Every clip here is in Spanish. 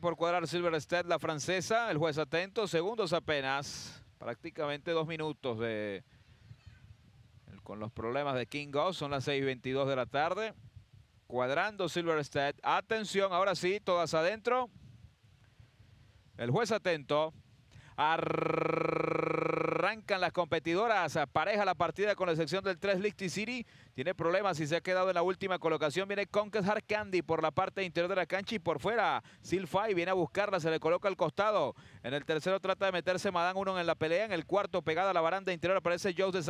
Por cuadrar Silverstead, la francesa, el juez atento, segundos apenas, prácticamente dos minutos de con los problemas de King Goss, son las 6.22 de la tarde, cuadrando Silverstead, atención, ahora sí, todas adentro, el juez atento, arrancan las competidoras, pareja la partida con la excepción del 3 Lichty City, tiene problemas y se ha quedado en la última colocación. Viene Conquest Hard Candy por la parte interior de la cancha y por fuera. Silfai viene a buscarla, se le coloca al costado. En el tercero trata de meterse Madame Uno en la pelea. En el cuarto, pegada a la baranda interior, aparece Joe de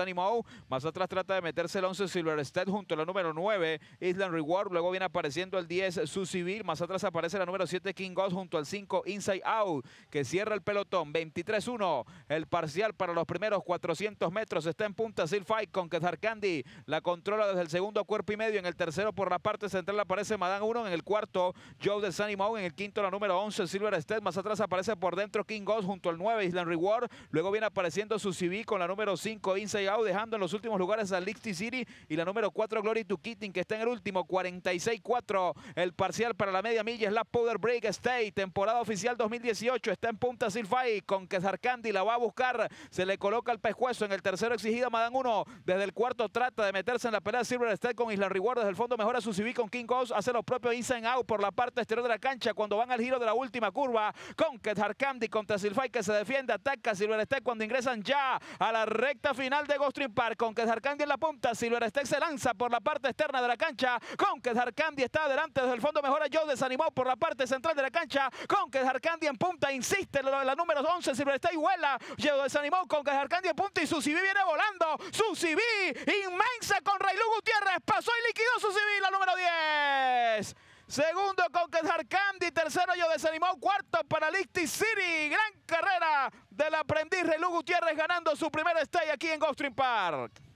Más atrás trata de meterse el 11 Silverstead junto a la número 9, Island Reward. Luego viene apareciendo el 10, Su Civil. Más atrás aparece la número 7, King Ghost junto al 5, Inside Out, que cierra el pelotón. 23-1. El parcial para los primeros 400 metros está en punta Silfai Conquest Hard Candy. La control desde el segundo cuerpo y medio. En el tercero por la parte central aparece madan 1. En el cuarto, Joe de Sunny En el quinto, la número 11, Silver Stead. Más atrás aparece por dentro King Ghost junto al 9, Island Reward. Luego viene apareciendo su CV con la número 5, Inside Out, dejando en los últimos lugares a Lixty City. Y la número 4, Glory to Kitting, que está en el último, 46-4. El parcial para la media milla es la Powder Break State. Temporada oficial 2018. Está en punta Silfai con que Zarkandi la va a buscar. Se le coloca el pescuezo en el tercero exigida madan 1. Desde el cuarto trata de meterse en la pelea Silver State con Isla Reward desde el fondo. Mejora su CV con King Ghost. Hace los propios en out por la parte exterior de la cancha cuando van al giro de la última curva. Con Kethar contra Silfai que se defiende. Ataca Silver State cuando ingresan ya a la recta final de Ghost Park. Con Kethar en la punta. Silver State se lanza por la parte externa de la cancha. Con Kethar está adelante desde el fondo. Mejora Joe Desanimó por la parte central de la cancha. Con Kethar en punta. Insiste de la número 11. Silver State vuela. Joe desanimó con Kethar en punta y Susi viene volando. Susi inmensa con Dailú Gutiérrez pasó y liquidó su civil al número 10. Segundo con Kedhar Candy, tercero yo desanimó, cuarto para Licti City. Gran carrera del aprendiz Relú Gutiérrez ganando su primer stay aquí en GoStream Park.